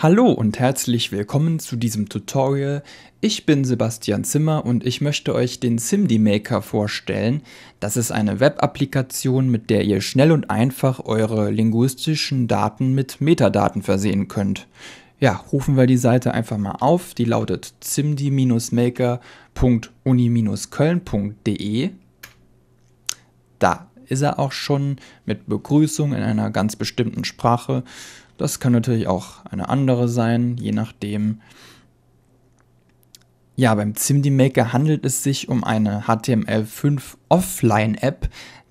Hallo und herzlich willkommen zu diesem Tutorial. Ich bin Sebastian Zimmer und ich möchte euch den Simdi Maker vorstellen. Das ist eine Web-Applikation, mit der ihr schnell und einfach eure linguistischen Daten mit Metadaten versehen könnt. Ja, rufen wir die Seite einfach mal auf. Die lautet simdi-maker.uni-köln.de. Da ist er auch schon mit Begrüßung in einer ganz bestimmten Sprache. Das kann natürlich auch eine andere sein, je nachdem. Ja, beim zimdi Maker handelt es sich um eine HTML5 Offline-App.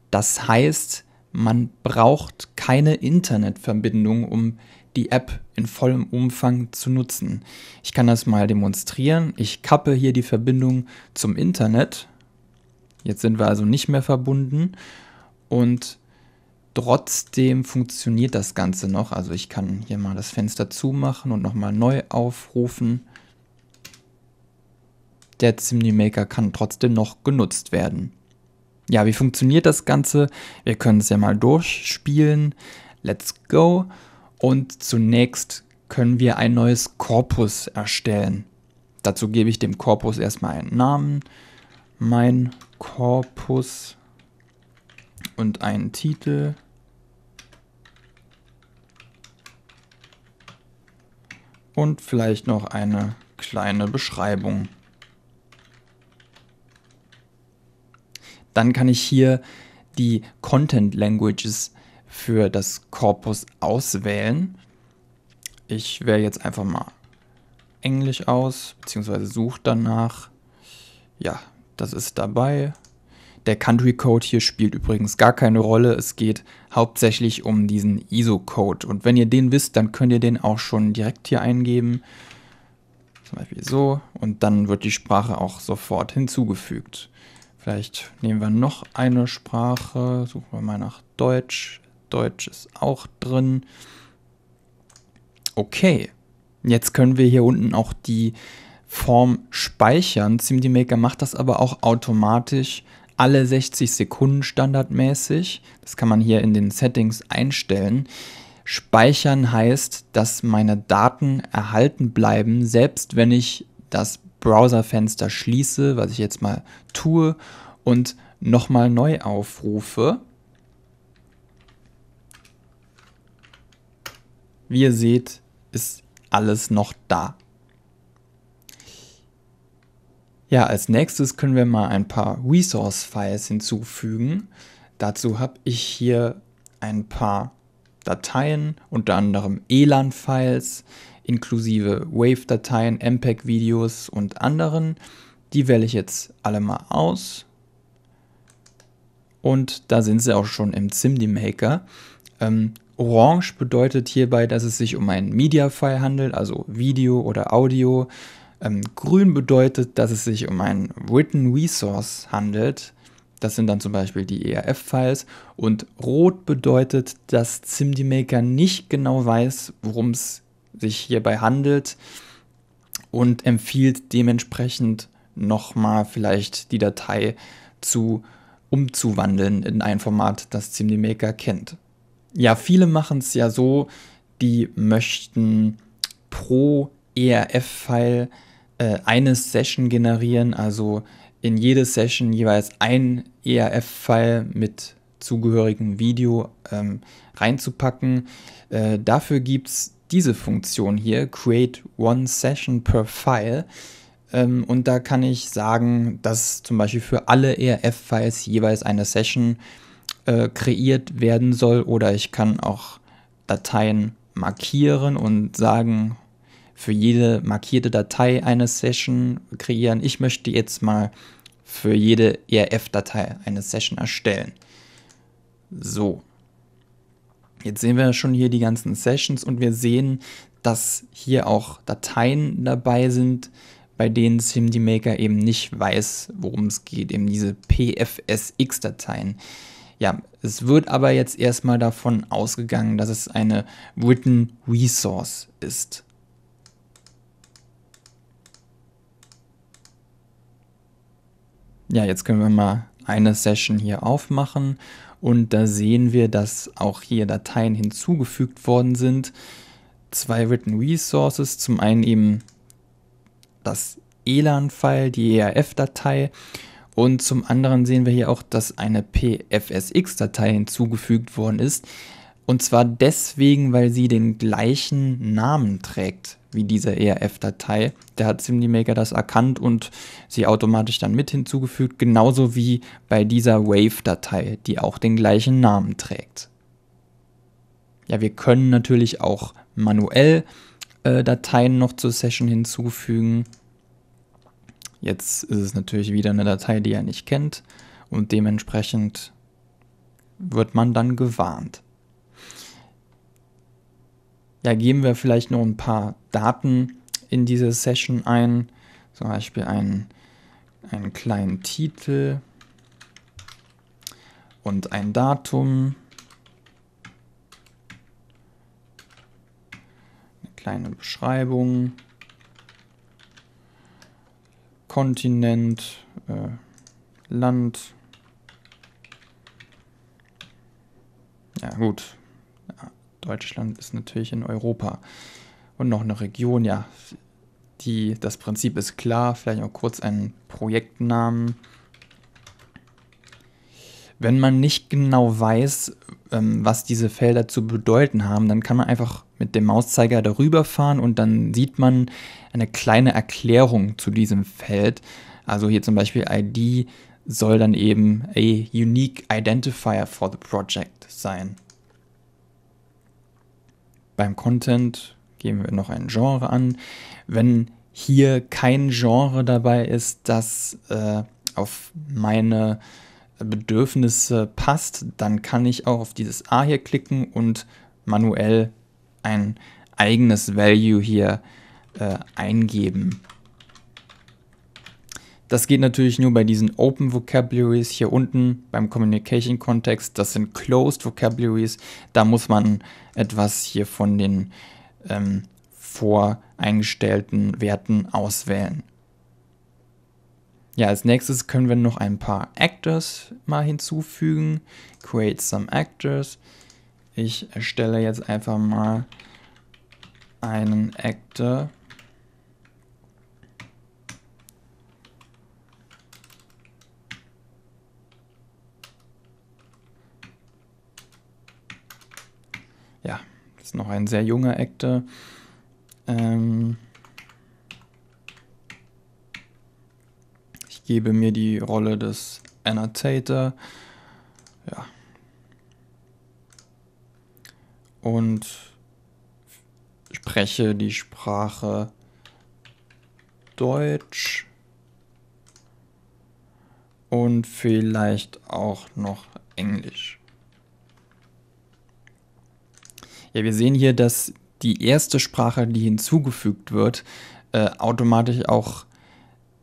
Das heißt, man braucht keine Internetverbindung, um die App in vollem Umfang zu nutzen. Ich kann das mal demonstrieren. Ich kappe hier die Verbindung zum Internet. Jetzt sind wir also nicht mehr verbunden. Und Trotzdem funktioniert das Ganze noch. Also ich kann hier mal das Fenster zumachen und nochmal neu aufrufen. Der Zimni Maker kann trotzdem noch genutzt werden. Ja, wie funktioniert das Ganze? Wir können es ja mal durchspielen. Let's go. Und zunächst können wir ein neues Korpus erstellen. Dazu gebe ich dem Korpus erstmal einen Namen. Mein Korpus und einen Titel. und vielleicht noch eine kleine Beschreibung. Dann kann ich hier die Content Languages für das Korpus auswählen. Ich wähle jetzt einfach mal Englisch aus, beziehungsweise suche danach. Ja, das ist dabei. Der Country Code hier spielt übrigens gar keine Rolle. Es geht hauptsächlich um diesen ISO-Code. Und wenn ihr den wisst, dann könnt ihr den auch schon direkt hier eingeben. Zum Beispiel so. Und dann wird die Sprache auch sofort hinzugefügt. Vielleicht nehmen wir noch eine Sprache. Suchen wir mal nach Deutsch. Deutsch ist auch drin. Okay. Jetzt können wir hier unten auch die Form speichern. SimDiMaker macht das aber auch automatisch alle 60 Sekunden standardmäßig. Das kann man hier in den Settings einstellen. Speichern heißt, dass meine Daten erhalten bleiben, selbst wenn ich das Browserfenster schließe, was ich jetzt mal tue, und nochmal neu aufrufe. Wie ihr seht, ist alles noch da. Ja, als nächstes können wir mal ein paar Resource-Files hinzufügen. Dazu habe ich hier ein paar Dateien, unter anderem ELAN-Files inklusive Wave-Dateien, MPEG-Videos und anderen. Die wähle ich jetzt alle mal aus. Und da sind sie auch schon im zimdi maker Ähm, orange bedeutet hierbei, dass es sich um ein Media-File handelt, also Video oder Audio. Ähm, grün bedeutet, dass es sich um ein Written Resource handelt. Das sind dann zum Beispiel die ERF-Files. Und rot bedeutet, dass SimD-Maker nicht genau weiß, worum es sich hierbei handelt und empfiehlt dementsprechend nochmal vielleicht die Datei zu umzuwandeln in ein Format, das SimD-Maker kennt. Ja, viele machen es ja so, die möchten pro ERF-File äh, eine Session generieren, also in jede Session jeweils ein ERF-File mit zugehörigem Video ähm, reinzupacken. Äh, dafür gibt es diese Funktion hier, Create One Session per File. Ähm, und da kann ich sagen, dass zum Beispiel für alle ERF-Files jeweils eine Session äh, kreiert werden soll. Oder ich kann auch Dateien markieren und sagen, für jede markierte Datei eine Session kreieren. Ich möchte jetzt mal für jede ERF-Datei eine Session erstellen. So. Jetzt sehen wir schon hier die ganzen Sessions und wir sehen, dass hier auch Dateien dabei sind, bei denen SIMD Maker eben nicht weiß, worum es geht, eben diese PFSX-Dateien. Ja, es wird aber jetzt erstmal davon ausgegangen, dass es eine Written Resource ist. ja, jetzt können wir mal eine Session hier aufmachen und da sehen wir, dass auch hier Dateien hinzugefügt worden sind. Zwei Written Resources, zum einen eben das ELAN-File, die ERF-Datei und zum anderen sehen wir hier auch, dass eine PFSX-Datei hinzugefügt worden ist. Und zwar deswegen, weil sie den gleichen Namen trägt wie diese ERF-Datei. Da hat SimDiMaker das erkannt und sie automatisch dann mit hinzugefügt, genauso wie bei dieser Wave-Datei, die auch den gleichen Namen trägt. Ja, wir können natürlich auch manuell äh, Dateien noch zur Session hinzufügen. Jetzt ist es natürlich wieder eine Datei, die er nicht kennt und dementsprechend wird man dann gewarnt. Da geben wir vielleicht nur ein paar Daten in diese Session ein, zum Beispiel einen, einen kleinen Titel und ein Datum. Eine kleine Beschreibung. Kontinent, äh, Land. Ja gut, Deutschland ist natürlich in Europa. Und noch eine Region, ja. Die, das Prinzip ist klar. Vielleicht noch kurz einen Projektnamen. Wenn man nicht genau weiß, ähm, was diese Felder zu bedeuten haben, dann kann man einfach mit dem Mauszeiger darüber fahren und dann sieht man eine kleine Erklärung zu diesem Feld. Also hier zum Beispiel ID soll dann eben a unique identifier for the project sein beim Content geben wir noch ein Genre an. Wenn hier kein Genre dabei ist, das äh, auf meine Bedürfnisse passt, dann kann ich auch auf dieses A hier klicken und manuell ein eigenes Value hier äh, eingeben. Das geht natürlich nur bei diesen Open Vocabularies hier unten beim Communication Kontext. Das sind Closed Vocabularies. Da muss man etwas hier von den ähm, voreingestellten Werten auswählen. Ja, als nächstes können wir noch ein paar Actors mal hinzufügen. Create some Actors. Ich erstelle jetzt einfach mal einen Actor noch ein sehr junger Actor. Ähm ich gebe mir die Rolle des Annotator. Ja. Und spreche die Sprache Deutsch und vielleicht auch noch Englisch. Ja, wir sehen hier, dass die erste Sprache, die hinzugefügt wird, äh, automatisch auch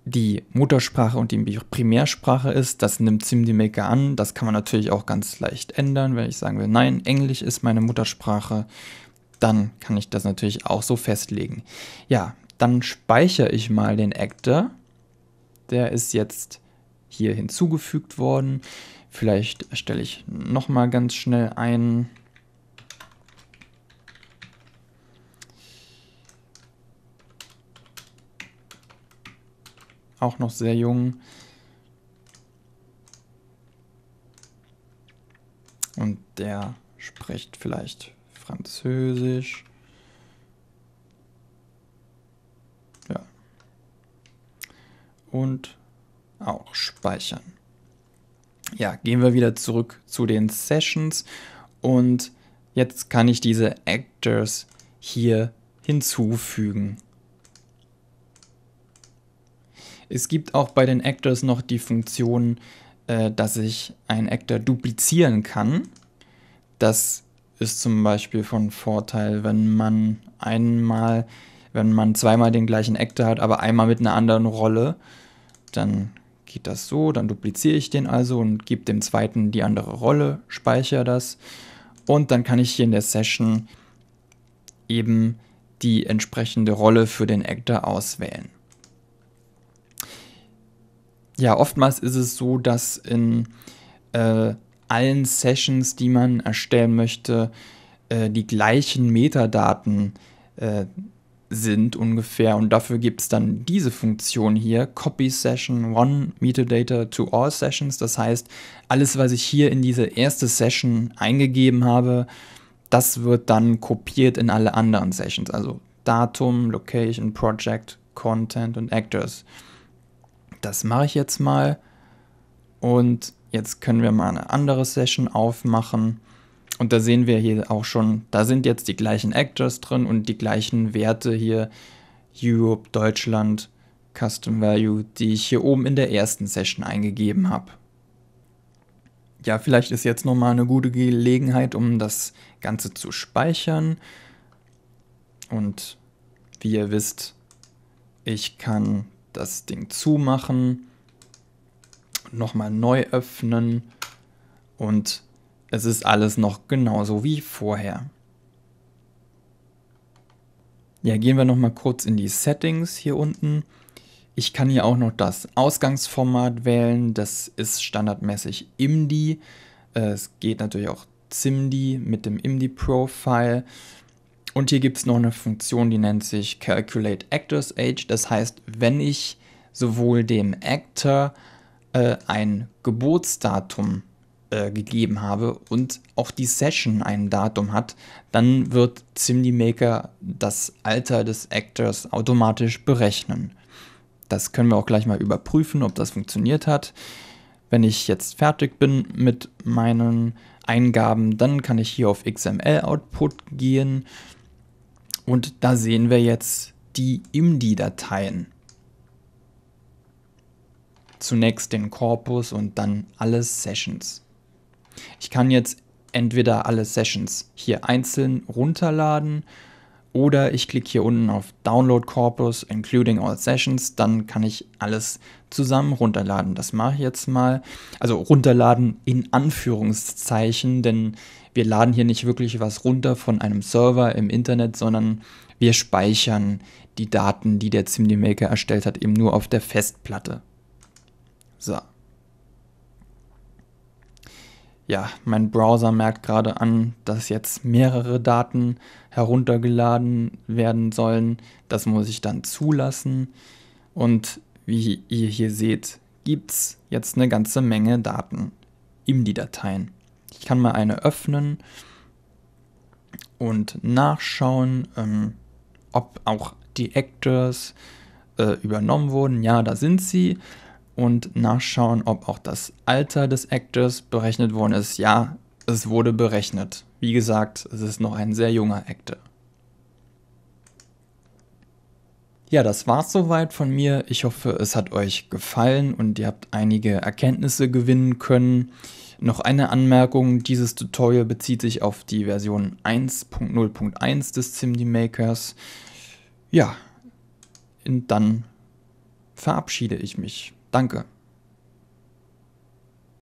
die Muttersprache und die Primärsprache ist. Das nimmt SimDimaker an. Das kann man natürlich auch ganz leicht ändern. Wenn ich sagen will, nein, Englisch ist meine Muttersprache, dann kann ich das natürlich auch so festlegen. Ja, dann speichere ich mal den Actor. Der ist jetzt hier hinzugefügt worden. Vielleicht stelle ich nochmal ganz schnell einen. auch noch sehr jung. Und der spricht vielleicht Französisch. Ja. Und auch speichern. Ja, gehen wir wieder zurück zu den Sessions und jetzt kann ich diese Actors hier hinzufügen. Es gibt auch bei den Actors noch die Funktion, äh, dass ich einen Actor duplizieren kann. Das ist zum Beispiel von Vorteil, wenn man einmal, wenn man zweimal den gleichen Actor hat, aber einmal mit einer anderen Rolle, dann geht das so, dann dupliziere ich den also und gebe dem zweiten die andere Rolle, speichere das und dann kann ich hier in der Session eben die entsprechende Rolle für den Actor auswählen ja, oftmals ist es so, dass in äh, allen Sessions, die man erstellen möchte, äh, die gleichen Metadaten äh, sind ungefähr. Und dafür gibt es dann diese Funktion hier, Copy Session One Metadata to All Sessions. Das heißt, alles, was ich hier in diese erste Session eingegeben habe, das wird dann kopiert in alle anderen Sessions. Also Datum, Location, Project, Content und Actors das mache ich jetzt mal. Und jetzt können wir mal eine andere Session aufmachen. Und da sehen wir hier auch schon, da sind jetzt die gleichen Actors drin und die gleichen Werte hier, Europe, Deutschland, Custom Value, die ich hier oben in der ersten Session eingegeben habe. Ja, vielleicht ist jetzt nochmal eine gute Gelegenheit, um das Ganze zu speichern. Und wie ihr wisst, ich kann das Ding zumachen, nochmal neu öffnen und es ist alles noch genauso wie vorher. Ja, gehen wir nochmal kurz in die Settings hier unten. Ich kann hier auch noch das Ausgangsformat wählen. Das ist standardmäßig IMDI. Äh, es geht natürlich auch ZIMDI mit dem IMDI-Profile. Und hier gibt es noch eine Funktion, die nennt sich Calculate Actors Age. Das heißt, wenn ich sowohl dem Actor äh, ein Geburtsdatum äh, gegeben habe und auch die Session ein Datum hat, dann wird Simdi Maker das Alter des Actors automatisch berechnen. Das können wir auch gleich mal überprüfen, ob das funktioniert hat. Wenn ich jetzt fertig bin mit meinen Eingaben, dann kann ich hier auf XML-Output gehen und da sehen wir jetzt die IMDI-Dateien. Zunächst den Korpus und dann alle Sessions. Ich kann jetzt entweder alle Sessions hier einzeln runterladen oder ich klicke hier unten auf Download Corpus including all sessions, dann kann ich alles zusammen runterladen. Das mache ich jetzt mal. Also runterladen in Anführungszeichen, denn wir laden hier nicht wirklich was runter von einem Server im Internet, sondern wir speichern die Daten, die der Simdy Maker erstellt hat, eben nur auf der Festplatte. So ja, mein Browser merkt gerade an, dass jetzt mehrere Daten heruntergeladen werden sollen. Das muss ich dann zulassen. Und wie ihr hier seht, gibt es jetzt eine ganze Menge Daten in die Dateien. Ich kann mal eine öffnen und nachschauen, ähm, ob auch die Actors äh, übernommen wurden. Ja, da sind sie und nachschauen, ob auch das Alter des Actors berechnet worden ist. Ja, es wurde berechnet. Wie gesagt, es ist noch ein sehr junger Actor. Ja, das war's soweit von mir. Ich hoffe, es hat euch gefallen und ihr habt einige Erkenntnisse gewinnen können. Noch eine Anmerkung, dieses Tutorial bezieht sich auf die Version 1.0.1 des Simdi Makers. Ja, und dann verabschiede ich mich. Danke.